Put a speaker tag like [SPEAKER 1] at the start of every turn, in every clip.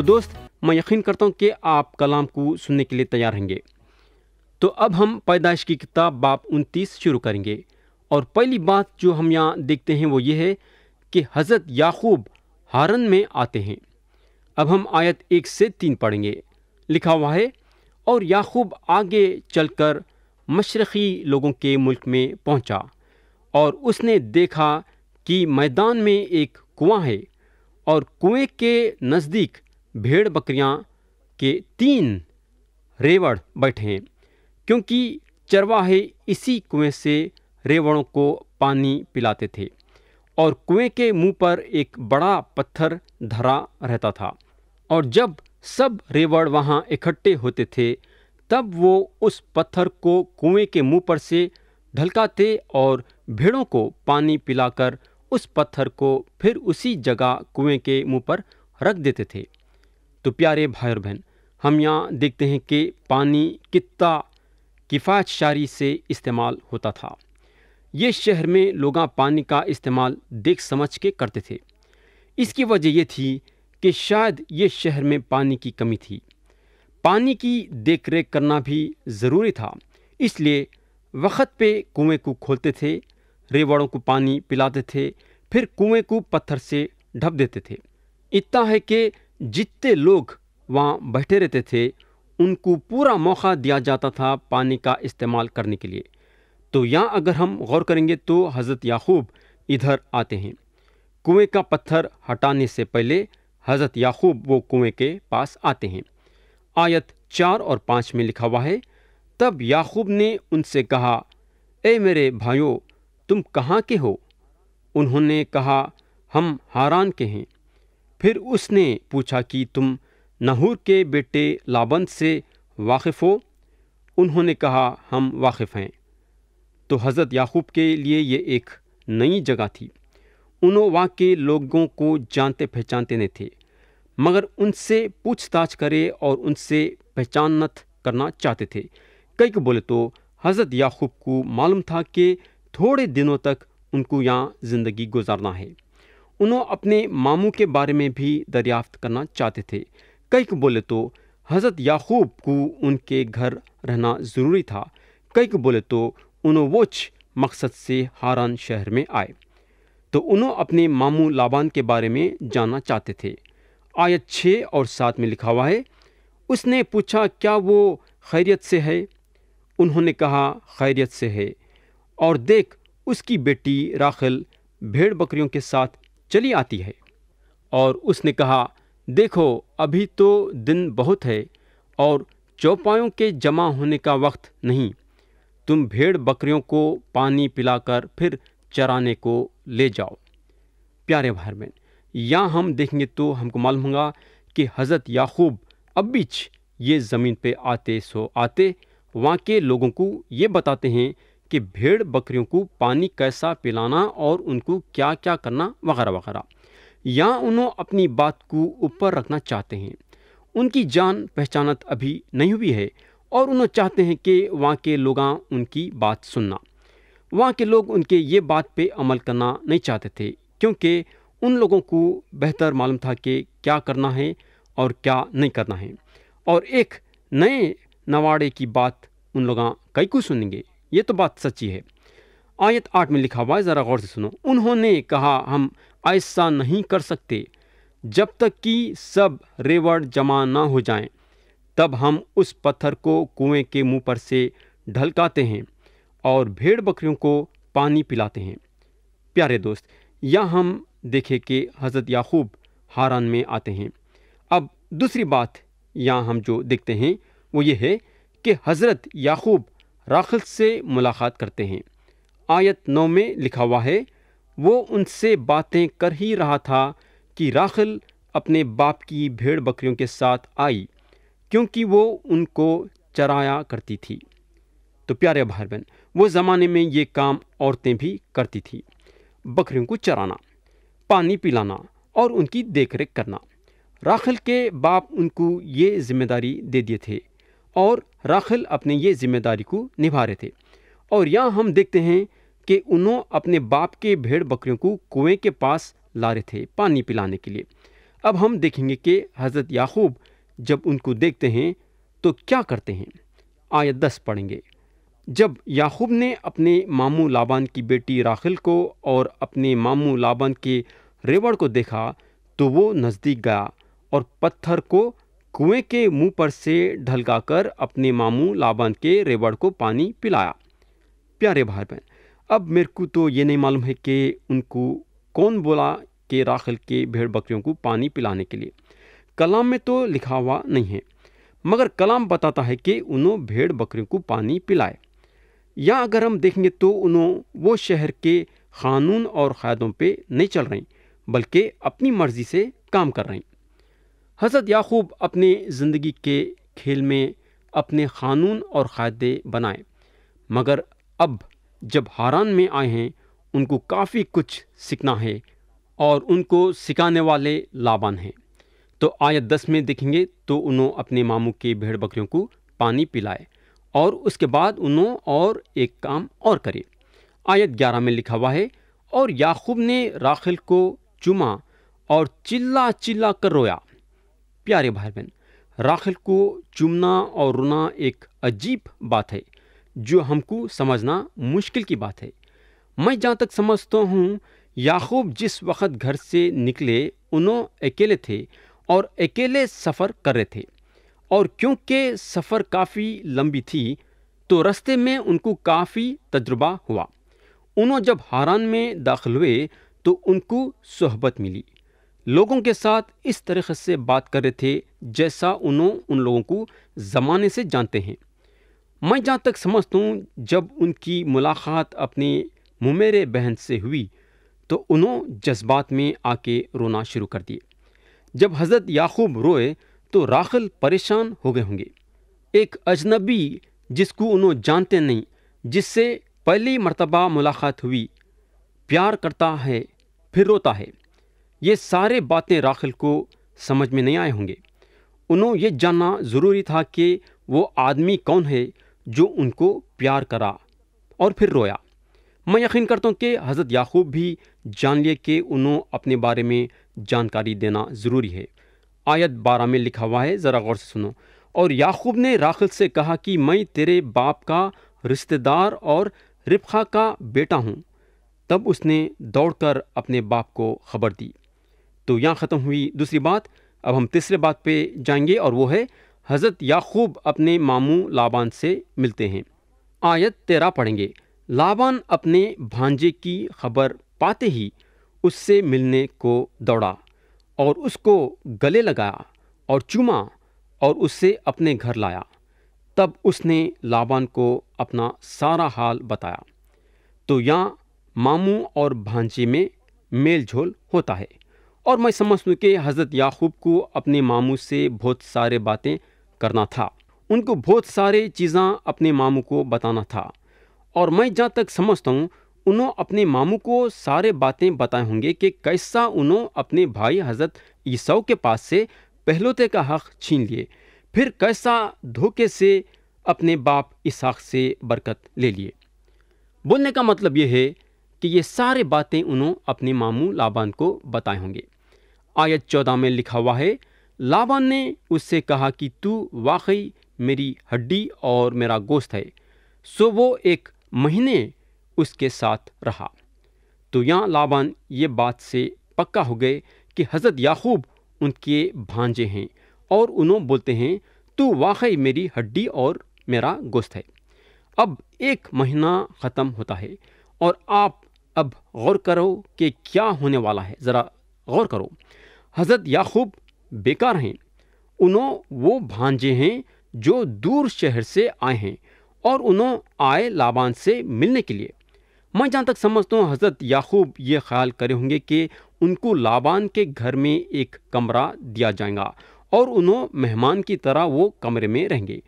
[SPEAKER 1] तो दोस्त मैं यकीन करता हूँ कि आप कलाम को सुनने के लिए तैयार होंगे तो अब हम पैदाइश की किताब बाप उनतीस शुरू करेंगे और पहली बात जो हम यहाँ देखते हैं वो ये है कि हज़रत याकूब हारन में आते हैं अब हम आयत एक से तीन पढ़ेंगे लिखा हुआ है और याकूब आगे चलकर मशरक़ी लोगों के मुल्क में पहुंचा और उसने देखा कि मैदान में एक कुआं है और कुएं के नज़दीक भेड़ बकरियां के तीन रेवड़ बैठे हैं क्योंकि चरवाहे इसी कुएं से रेवड़ों को पानी पिलाते थे और कुएं के मुंह पर एक बड़ा पत्थर धरा रहता था और जब सब रेवड़ वहां इकट्ठे होते थे तब वो उस पत्थर को कुएं के मुंह पर से ढलकाते और भेड़ों को पानी पिलाकर उस पत्थर को फिर उसी जगह कुएं के मुंह पर रख देते थे तो प्यारे भाई और बहन हम यहाँ देखते हैं कि पानी कितना किफ़ायत शारी से इस्तेमाल होता था ये शहर में लोग पानी का इस्तेमाल देख समझ के करते थे इसकी वजह यह थी कि शायद ये शहर में पानी की कमी थी पानी की देखरेख करना भी ज़रूरी था इसलिए वक्त पे कुएं को खोलते थे रेवाड़ों को पानी पिलाते थे फिर कुएं को पत्थर से ढप देते थे इतना है कि जितने लोग वहाँ बैठे रहते थे उनको पूरा मौका दिया जाता था पानी का इस्तेमाल करने के लिए तो यहाँ अगर हम गौर करेंगे तो हज़रत याकूब इधर आते हैं कुएं का पत्थर हटाने से पहले हज़रत याकूब वो कुएं के पास आते हैं आयत चार और पाँच में लिखा हुआ है तब याकूब ने उनसे कहा ए मेरे भाइयों तुम कहाँ के हो उन्होंने कहा हम हारान के हैं फिर उसने पूछा कि तुम नहूर के बेटे लाबंद से वाकिफ़ हो उन्होंने कहा हम वाकिफ़ हैं तो हज़रत याकूब के लिए ये एक नई जगह थी उन्हों वहाँ के लोगों को जानते पहचानते नहीं थे मगर उनसे पूछताछ करे और उनसे पहचानत करना चाहते थे कई को बोले तो हज़रत याकूब को मालूम था कि थोड़े दिनों तक उनको यहाँ ज़िंदगी गुजारना है उन्हों अपने मामू के बारे में भी दरियाफ्त करना चाहते थे कई को बोले तो हज़रत याकूब को उनके घर रहना ज़रूरी था कई को बोले तो उन्हों वोच मकसद से हारान शहर में आए तो उन्हों अपने मामू लाबान के बारे में जानना चाहते थे आयत छः और सात में लिखा हुआ है उसने पूछा क्या वो खैरियत से है उन्होंने कहा खैरियत से है और देख उसकी बेटी राखिल भेड़ बकरियों के साथ चली आती है और उसने कहा देखो अभी तो दिन बहुत है और चौपायों के जमा होने का वक्त नहीं तुम भेड़ बकरियों को पानी पिलाकर फिर चराने को ले जाओ प्यारे भाई बहन या हम देखेंगे तो हमको मालूम होगा कि हज़रत याकूब अब बीच ये ज़मीन पे आते सो आते वहाँ के लोगों को ये बताते हैं कि भेड़ बकरियों को पानी कैसा पिलाना और उनको क्या क्या करना वगैरह वगैरह या उन्होंने अपनी बात को ऊपर रखना चाहते हैं उनकी जान पहचानत अभी नहीं हुई है और उन्होंने चाहते हैं कि वहाँ के लोग उनकी बात सुनना वहाँ के लोग उनके ये बात पे अमल करना नहीं चाहते थे क्योंकि उन लोगों को बेहतर मालूम था कि क्या करना है और क्या नहीं करना है और एक नए नवाड़े की बात उन लोग कई को सुनेंगे ये तो बात सच्ची है आयत आठ में लिखा हुआ है ज़रा गौर से सुनो उन्होंने कहा हम ऐसा नहीं कर सकते जब तक कि सब रेवड़ जमा ना हो जाए तब हम उस पत्थर को कुएं के मुंह पर से ढलकाते हैं और भेड़ बकरियों को पानी पिलाते हैं प्यारे दोस्त यह हम देखें कि हज़रत याकूब हारान में आते हैं अब दूसरी बात यहाँ हम जो देखते हैं वो ये है कि हज़रत याकूब राखल से मुलाकात करते हैं आयत नौ में लिखा हुआ है वो उनसे बातें कर ही रहा था कि राखल अपने बाप की भेड़ बकरियों के साथ आई क्योंकि वो उनको चराया करती थी तो प्यारे भाई बहन वो ज़माने में ये काम औरतें भी करती थी बकरियों को चराना पानी पिलाना और उनकी देखरेख करना राखल के बाप उनको ये जिम्मेदारी दे दिए थे और राखिल अपने ये जिम्मेदारी को निभा रहे थे और यहाँ हम देखते हैं कि उन्होंने अपने बाप के भेड़ बकरियों को कुएं के पास ला रहे थे पानी पिलाने के लिए अब हम देखेंगे कि हज़रत याकूब जब उनको देखते हैं तो क्या करते हैं आयत दस पढ़ेंगे जब याकूब ने अपने मामू लाबान की बेटी राखिल को और अपने मामू लाबान के रेवड़ को देखा तो वो नज़दीक गया और पत्थर को कुएं के मुंह पर से ढलकाकर अपने मामू लाबान के रेवड़ को पानी पिलाया प्यारे भाई बहन अब मेरे को तो ये नहीं मालूम है कि उनको कौन बोला कि राखल के भेड़ बकरियों को पानी पिलाने के लिए कलाम में तो लिखा हुआ नहीं है मगर कलाम बताता है कि उन्होंने भेड़ बकरियों को पानी पिलाए या अगर हम देखेंगे तो उन्होंने वो शहर के क़ानून और क़ायदों पे नहीं चल रही बल्कि अपनी मर्ज़ी से काम कर रही हज़रत याकूब अपनी ज़िंदगी के खेल में अपने क़ानून और क़ायदे बनाए मगर अब जब हारान में आए हैं उनको काफ़ी कुछ सीखना है और उनको सिखाने वाले लाबान हैं तो आयत दस में देखेंगे तो उन्होंने अपने मामू के भेड़ बकरियों को पानी पिलाए और उसके बाद उन्होंने और एक काम और करे आयत ग्यारह में लिखा हुआ है और याकूब ने राखिल को चुमा और चिल्ला चिल्ला कर रोया प्यारे भाई बहन राखिल को चुमना और रोना एक अजीब बात है जो हमको समझना मुश्किल की बात है मैं जहाँ तक समझता हूँ याकूब जिस वक्त घर से निकले उन्होंने अकेले थे और अकेले सफ़र कर रहे थे और क्योंकि सफ़र काफ़ी लंबी थी तो रास्ते में उनको काफ़ी तजुर्बा हुआ उन्होंने जब हारान में दाखिल हुए तो उनको सोहबत मिली लोगों के साथ इस तरीके से बात कर रहे थे जैसा उन्होंने उन लोगों को ज़माने से जानते हैं मैं जहाँ तक समझता हूँ जब उनकी मुलाकात अपनी मुमेरे बहन से हुई तो उन्होंने जज्बात में आके रोना शुरू कर दिए जब हज़रत याकूब रोए तो राखिल परेशान हो गए होंगे एक अजनबी जिसको उन्होंने जानते नहीं जिससे पहली मरतबा मुलाकात हुई प्यार करता है फिर रोता है ये सारे बातें राखिल को समझ में नहीं आए होंगे उन्हों ये जानना ज़रूरी था कि वो आदमी कौन है जो उनको प्यार करा और फिर रोया मैं यकीन करता हूँ कि हज़रत याकूब भी जान लिए कि उन्होंने अपने बारे में जानकारी देना ज़रूरी है आयत बारह में लिखा हुआ है ज़रा गौर से सुनो और याकूब ने राखिल से कहा कि मैं तेरे बाप का रिश्तेदार और रिबखा का बेटा हूँ तब उसने दौड़कर अपने बाप को खबर दी तो यहाँ ख़त्म हुई दूसरी बात अब हम तीसरे बात पे जाएंगे और वो है हज़रत याकूब अपने मामू लाबान से मिलते हैं आयत तेरा पढ़ेंगे लाबान अपने भांजे की खबर पाते ही उससे मिलने को दौड़ा और उसको गले लगाया और चूमा और उससे अपने घर लाया तब उसने लाबान को अपना सारा हाल बताया तो यहाँ मामू और भांजे में मेल झोल होता है और मैं समझता हूँ कि हज़रत याकूब को अपने मामू से बहुत सारे बातें करना था उनको बहुत सारे चीज़ें अपने मामू को बताना था और मैं जहाँ तक समझता हूँ उन्होंने अपने मामू को सारे बातें बताए होंगे कि कैसा उन्होंने अपने भाई हज़रत ईसाऊ के पास से पहलोते का हक छीन लिए फिर कैसा धोखे से अपने बाप इसाक से बरकत ले लिए बोलने का मतलब यह है कि ये सारे बातें उन्होंने अपने मामू लाबान को बताए होंगे आयत चौदह में लिखा हुआ है लाबान ने उससे कहा कि तू वाकई मेरी हड्डी और मेरा गोश्त है सो वो एक महीने उसके साथ रहा तो यहाँ लाबान ये बात से पक्का हो गए कि हज़रत याकूब उनके भांजे हैं और उन्होंने बोलते हैं तू वाकई मेरी हड्डी और मेरा गोश्त है अब एक महीना ख़त्म होता है और आप अब गौर करो कि क्या होने वाला है ज़रा गौर करो हज़रत याकूब बेकार हैं उन्हों वो भांजे हैं जो दूर शहर से आए हैं और उन्हों आए लाबान से मिलने के लिए मैं जहाँ तक समझता हूँ हज़रत याकूब ये ख्याल करे होंगे कि उनको लाबान के घर में एक कमरा दिया जाएगा और उन्हों मेहमान की तरह वो कमरे में रहेंगे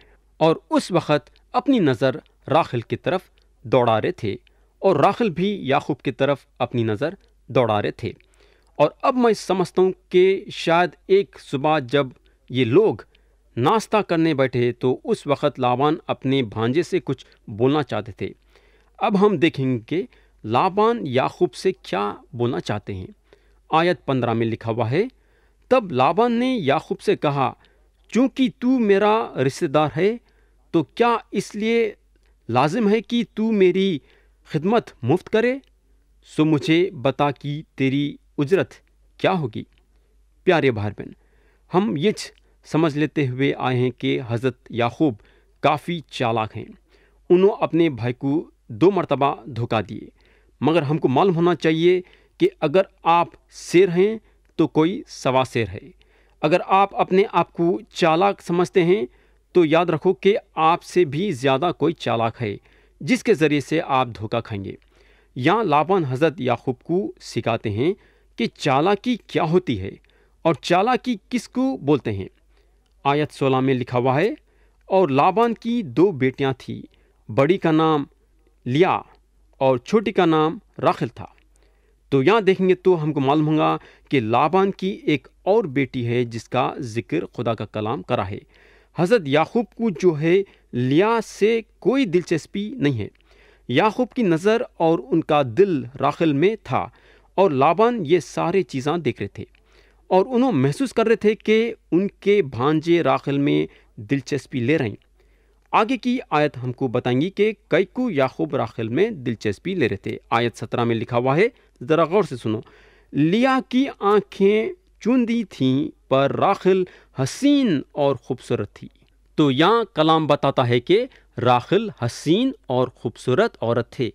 [SPEAKER 1] और उस वक़्त अपनी नज़र राखिल की तरफ दौड़ा रहे थे और राखिल भी याकूब की तरफ अपनी नज़र दौड़ा रहे थे और अब मैं समझता हूँ कि शायद एक सुबह जब ये लोग नाश्ता करने बैठे तो उस वक़्त लाबान अपने भांजे से कुछ बोलना चाहते थे अब हम देखेंगे कि लाबान याकूब से क्या बोलना चाहते हैं आयत पंद्रह में लिखा हुआ है तब लाबान ने याकूब से कहा चूँकि तू मेरा रिश्तेदार है तो क्या इसलिए लाजिम है कि तू मेरी खिदमत मुफ्त करे सो मुझे बता कि तेरी उजरत क्या होगी प्यारे बहन हम ये समझ लेते हुए आए हैं कि हज़रत याकूब काफ़ी चालाक हैं उन्होंने अपने भाई को दो मरतबा धोखा दिए मगर हमको मालूम होना चाहिए कि अगर आप शेर हैं तो कोई सवा शेर है अगर आप अपने आप को चालाक समझते हैं तो याद रखो कि आपसे भी ज़्यादा कोई चालाक है जिसके ज़रिए से आप धोखा खाएंगे यहाँ लाबान हज़रत याकूब को सिखाते हैं कि चालाकी क्या होती है और चालाकी किसको बोलते हैं आयत सोलह में लिखा हुआ है और लाबान की दो बेटियाँ थीं बड़ी का नाम लिया और छोटी का नाम राखिल था तो यहाँ देखेंगे तो हमको मालूम होगा कि लाबान की एक और बेटी है जिसका जिक्र खुदा का कलाम करा है हज़रत याकूब को जो है लिया से कोई दिलचस्पी नहीं है याकूब की नज़र और उनका दिल राखिल में था और लाबान ये सारे चीज़ें देख रहे थे और उन्होंने महसूस कर रहे थे कि उनके भांजे राखिल में दिलचस्पी ले रहे हैं आगे की आयत हमको बताएंगी कि कैकू याकूब राखिल में दिलचस्पी ले रहे थे आयत सत्रह में लिखा हुआ है ज़रा गौर से सुनो लिया की आँखें चुंदी थीं पर राखिल हसीन और खूबसूरत थी तो यहाँ कलाम बताता है कि राखिल हसीन और ख़ूबसूरत औरत थे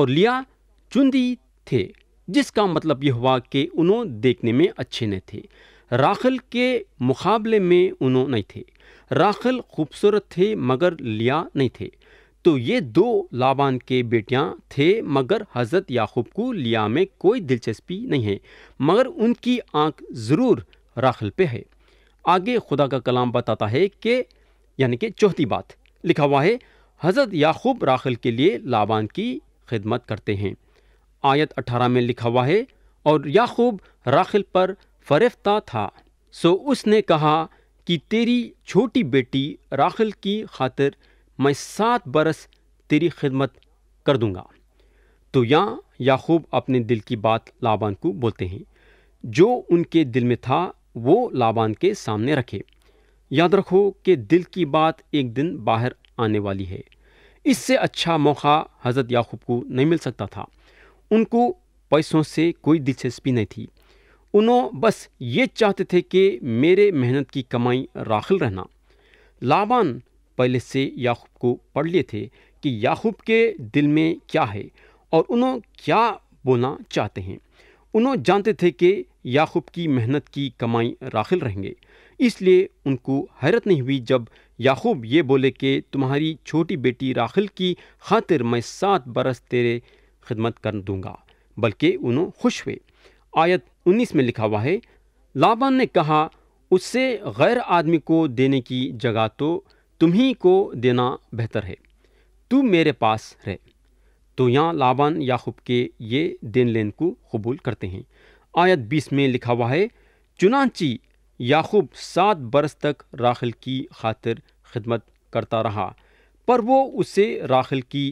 [SPEAKER 1] और लिया चुंदी थे जिसका मतलब यह हुआ कि उन्होंने देखने में अच्छे नहीं थे राखिल के मुकाबले में उन्होंने नहीं थे राखिल खूबसूरत थे मगर लिया नहीं थे तो ये दो लाबान के बेटियां थे मगर हज़रत याकूब को लिया में कोई दिलचस्पी नहीं है मगर उनकी आंख ज़रूर राखिल पे है आगे खुदा का कलाम बताता है कि यानी कि चौथी बात लिखा हुआ है हज़रत याकूब राखल के लिए लाबान की खिदमत करते हैं आयत 18 में लिखा हुआ है और याकूब राखिल पर फरेफ्ता था सो उसने कहा कि तेरी छोटी बेटी राखिल की खातिर मैं सात बरस तेरी खिदमत कर दूंगा तो यहाँ याकूब अपने दिल की बात लाबान को बोलते हैं जो उनके दिल में था वो लाबान के सामने रखे याद रखो कि दिल की बात एक दिन बाहर आने वाली है इससे अच्छा मौका हज़रत याकूब को नहीं मिल सकता था उनको पैसों से कोई दिलचस्पी नहीं थी उन्होंने बस ये चाहते थे कि मेरे मेहनत की कमाई राखिल रहना लाबान पहले से याकूब को पढ़ लिए थे कि याकूब के दिल में क्या है और उन्होंने क्या बोलना चाहते हैं उन्होंने जानते थे कि याकूब की मेहनत की कमाई राखिल रहेंगे इसलिए उनको हैरत नहीं हुई जब याकूब ये बोले कि तुम्हारी छोटी बेटी राखिल की खातिर मैं सात बरस तेरे खिदमत कर दूंगा बल्कि उन्हों खुश हुए आयत 19 में लिखा हुआ है लाबान ने कहा उससे गैर आदमी को देने की जगह तो तुम्ही को देना बेहतर है तू मेरे पास रह तो यहाँ लाबान याकूब के ये देन लेन को कबूल करते हैं आयत 20 में लिखा हुआ है चुनाची याकूब सात बरस तक राखिल की खातिर खिदमत करता रहा पर वो उसे राखिल की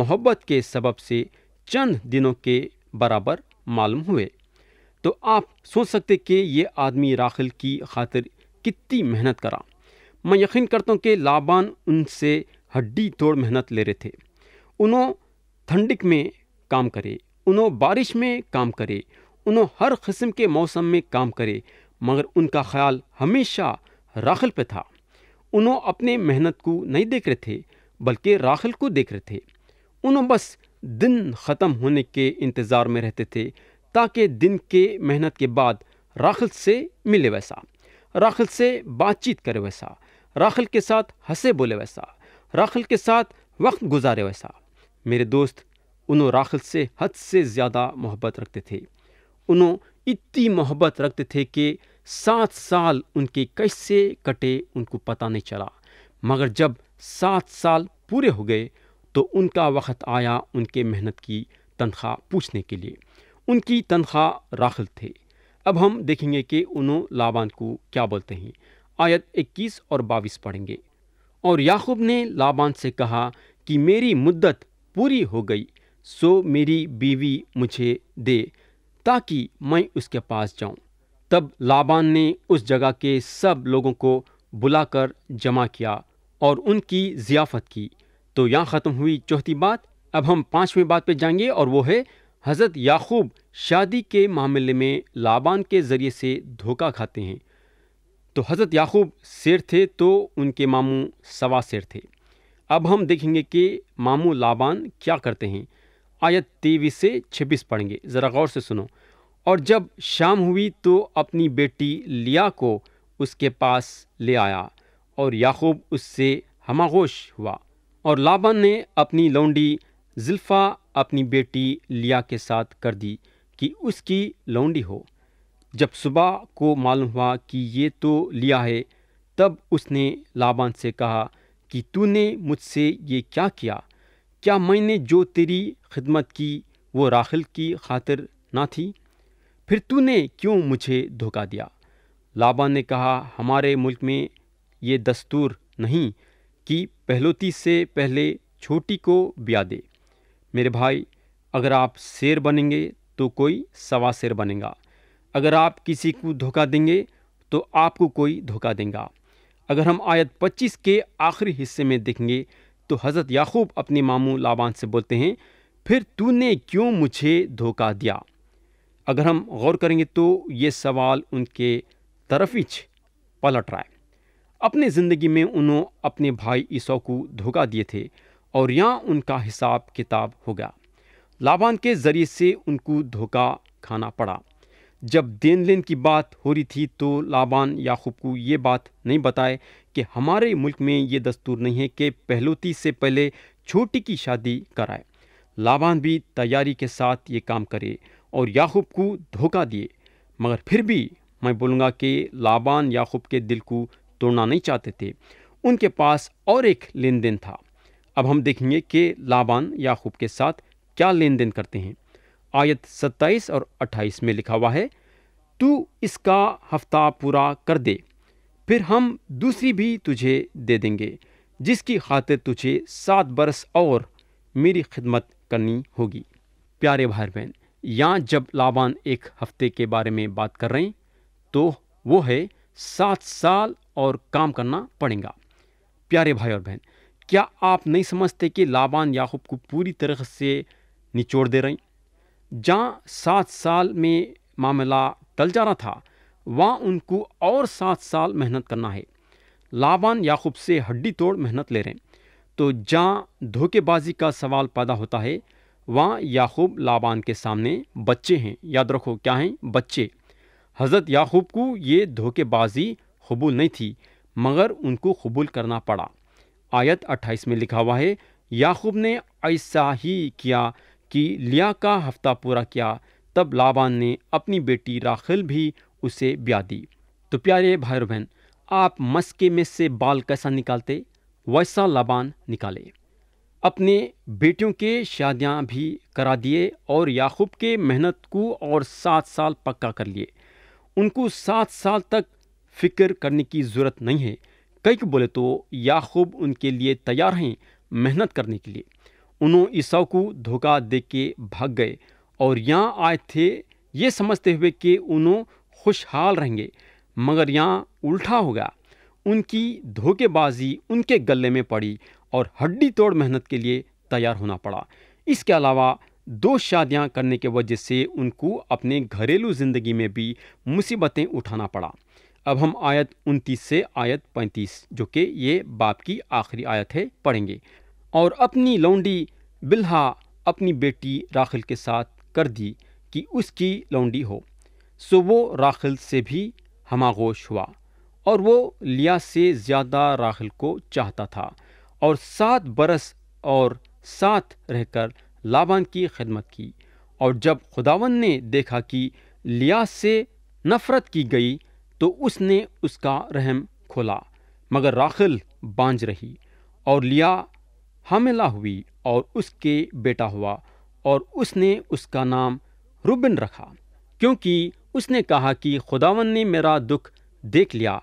[SPEAKER 1] मोहब्बत के सबब से चंद दिनों के बराबर मालूम हुए तो आप सोच सकते कि ये आदमी राखिल की खातिर कितनी मेहनत करा मैं यकीन करता हूँ कि लाबान उनसे हड्डी तोड़ मेहनत ले रहे थे उन्हों ठंडिक में काम करे उन्हों बारिश में काम करे उन्हों हर किस्म के मौसम में काम करे मगर उनका ख्याल हमेशा राखल पे था उन्होंने अपने मेहनत को नहीं देख रहे थे बल्कि राखल को देख रहे थे उन्होंने बस दिन ख़त्म होने के इंतज़ार में रहते थे ताकि दिन के मेहनत के बाद राखल से मिले वैसा राखल से बातचीत करे वैसा राखल के साथ हंसे बोले वैसा राखल के साथ वक्त गुजारे वैसा मेरे दोस्त उन्होंने राखल से हद से ज़्यादा मोहब्बत रखते थे उन्होंने इतनी मोहब्बत रखते थे कि सात साल उनके कैसे कटे उनको पता नहीं चला मगर जब सात साल पूरे हो गए तो उनका वक्त आया उनके मेहनत की तनख्वाह पूछने के लिए उनकी तनख्वाह राखिल थे अब हम देखेंगे कि उन्होंने लाबान को क्या बोलते हैं आयत 21 और 22 पढ़ेंगे और याकूब ने लाबान से कहा कि मेरी मुद्दत पूरी हो गई सो मेरी बीवी मुझे दे ताकि मैं उसके पास जाऊं तब लाबान ने उस जगह के सब लोगों को बुलाकर जमा किया और उनकी जियाफत की तो यहाँ ख़त्म हुई चौथी बात अब हम पांचवें बात पे जाएंगे और वो है हज़रत याकूब शादी के मामले में लाबान के ज़रिए से धोखा खाते हैं तो हज़रत याकूब शेर थे तो उनके मामू सवा शेर थे अब हम देखेंगे कि मामू लाबान क्या करते हैं आयत तेईस से छब्बीस पढ़ेंगे ज़रा गौर से सुनो और जब शाम हुई तो अपनी बेटी लिया को उसके पास ले आया और याकूब उससे हमागोश हुआ और लाबान ने अपनी लौंडी जिल्फा अपनी बेटी लिया के साथ कर दी कि उसकी लौंडी हो जब सुबह को मालूम हुआ कि ये तो लिया है तब उसने लाबान से कहा कि तूने मुझसे ये क्या किया क्या मैंने जो तेरी खिदमत की वो राखिल की खातिर ना थी फिर तूने क्यों मुझे धोखा दिया लाबा ने कहा हमारे मुल्क में ये दस्तूर नहीं कि पहलोती से पहले छोटी को ब्या दे मेरे भाई अगर आप शेर बनेंगे तो कोई सवा शेर बनेगा अगर आप किसी को धोखा देंगे तो आपको कोई धोखा देगा अगर हम आयत 25 के आखिरी हिस्से में देखेंगे तो हज़रत याकूब अपने मामू लाबान से बोलते हैं फिर तूने क्यों मुझे धोखा दिया अगर हम गौर करेंगे तो ये सवाल उनके तरफिज पलट रहा है अपने ज़िंदगी में उन्होंने अपने भाई ईसो को धोखा दिए थे और यहाँ उनका हिसाब किताब हो गया लाबान के ज़रिए से उनको धोखा खाना पड़ा जब देन लेन की बात हो रही थी तो लाबान याकूब को ये बात नहीं बताए कि हमारे मुल्क में ये दस्तूर नहीं है कि पहलौती से पहले छोटी की शादी कराए लाबान भी तैयारी के साथ ये काम करे और याकूब को धोखा दिए मगर फिर भी मैं बोलूँगा कि लाबान याकूब के दिल को तोड़ना नहीं चाहते थे उनके पास और एक लेन देन था अब हम देखेंगे कि लाबान याकूब के साथ क्या लेन देन करते हैं आयत 27 और 28 में लिखा हुआ है तू इसका हफ्ता पूरा कर दे फिर हम दूसरी भी तुझे दे देंगे जिसकी खातिर तुझे सात बरस और मेरी खिदमत करनी होगी प्यारे भाई बहन यहाँ जब लाबान एक हफ्ते के बारे में बात कर रहे हैं तो वो है सात साल और काम करना पड़ेगा प्यारे भाई और बहन क्या आप नहीं समझते कि लाबान याकूब को पूरी तरह से निचोड़ दे रही जहाँ सात साल में मामला टल जा रहा था वहाँ उनको और सात साल मेहनत करना है लाबान याकूब से हड्डी तोड़ मेहनत ले रहे हैं तो जहाँ धोखेबाजी का सवाल पैदा होता है वहाँ याकूब लाबान के सामने बच्चे हैं याद रखो क्या हैं बच्चे हज़रत याकूब को ये धोखेबाजी कबूल नहीं थी मगर उनको कबूल करना पड़ा आयत 28 में लिखा हुआ है याकूब ने ऐसा ही किया कि लिया का हफ्ता पूरा किया तब लाबान ने अपनी बेटी राखिल भी उसे ब्याह दी तो प्यारे भाई बहन आप मस्के में से बाल कैसा निकालते वैसा लाबान निकाले अपने बेटियों के शादियां भी करा दिए और याकूब के मेहनत को और सात साल पक्का कर लिए उनको सात साल तक फिक्र करने की ज़रूरत नहीं है कई को बोले तो याकूब उनके लिए तैयार हैं मेहनत करने के लिए उन्होंने ईसाऊ को धोखा दे के भाग गए और यहाँ आए थे ये समझते हुए कि उन्हों खुशहाल रहेंगे मगर यहाँ उल्टा हो गया उनकी धोखेबाजी उनके गले में पड़ी और हड्डी तोड़ मेहनत के लिए तैयार होना पड़ा इसके अलावा दो शादियाँ करने के वजह से उनको अपने घरेलू ज़िंदगी में भी मुसीबतें उठाना पड़ा अब हम आयत उनतीस से आयत पैंतीस जो कि ये बाप की आखिरी आयत है पढ़ेंगे और अपनी लौंडी बिल्हा अपनी बेटी राखिल के साथ कर दी कि उसकी लौंडी हो सो वो राखिल से भी हमागोश हुआ और वो लिया से ज़्यादा राखिल को चाहता था और सात बरस और साथ रहकर लाबान की खिदमत की और जब खुदावन ने देखा कि लिया से नफ़रत की गई तो उसने उसका रहम खोला मगर राखिल बांझ रही और लिया हमला हुई और उसके बेटा हुआ और उसने उसका नाम रुबिन रखा क्योंकि उसने कहा कि खुदावन ने मेरा दुख देख लिया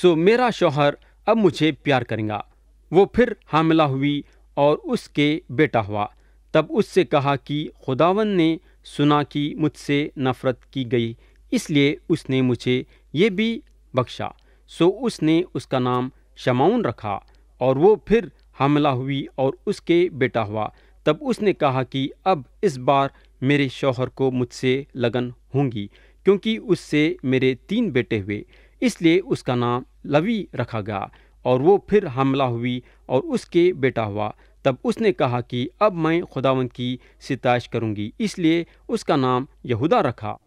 [SPEAKER 1] सो मेरा शौहर अब मुझे प्यार करेगा वो फिर हामिला हुई और उसके बेटा हुआ तब उससे कहा कि खुदावन ने सुना कि मुझसे नफ़रत की गई इसलिए उसने मुझे ये भी बख्शा सो उसने उसका नाम शमाउन रखा और वो फिर हमला हुई और उसके बेटा हुआ तब उसने कहा कि अब इस बार मेरे शौहर को मुझसे लगन होंगी क्योंकि उससे मेरे तीन बेटे हुए इसलिए उसका नाम लवी रखा गया और वो फिर हमला हुई और उसके बेटा हुआ तब उसने कहा कि अब मैं खुदावन की सिताइश करूंगी इसलिए उसका नाम यहूदा रखा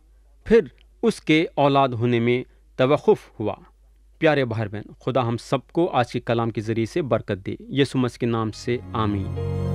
[SPEAKER 1] फिर उसके औलाद होने में तवखुफ हुआ प्यारे भाई बहन खुदा हम सबको आज के कलाम के ज़रिए से बरकत दे यसु मसीह के नाम से आमीन